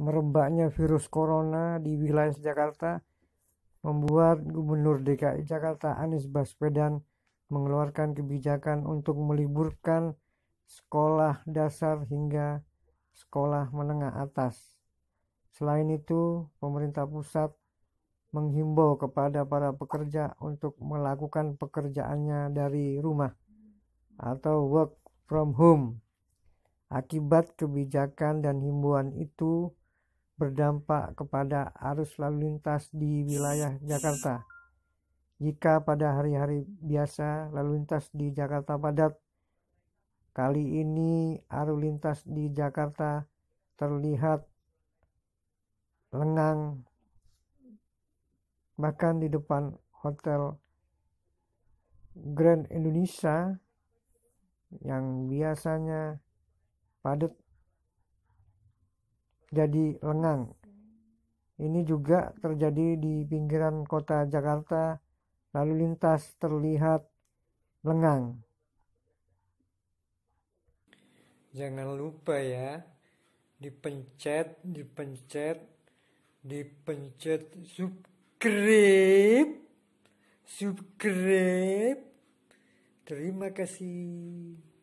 merebaknya virus corona di wilayah Jakarta membuat Gubernur DKI Jakarta Anies Baswedan mengeluarkan kebijakan untuk meliburkan sekolah dasar hingga sekolah menengah atas. Selain itu, pemerintah pusat menghimbau kepada para pekerja untuk melakukan pekerjaannya dari rumah atau work from home. Akibat kebijakan dan himbauan itu, berdampak kepada arus lalu lintas di wilayah Jakarta. Jika pada hari-hari biasa lalu lintas di Jakarta padat, kali ini arus lintas di Jakarta terlihat lengang bahkan di depan hotel Grand Indonesia yang biasanya padat jadi lengang. Ini juga terjadi di pinggiran kota Jakarta, lalu lintas terlihat lengang. Jangan lupa ya, dipencet, dipencet, dipencet subscribe, subscribe. Terima kasih.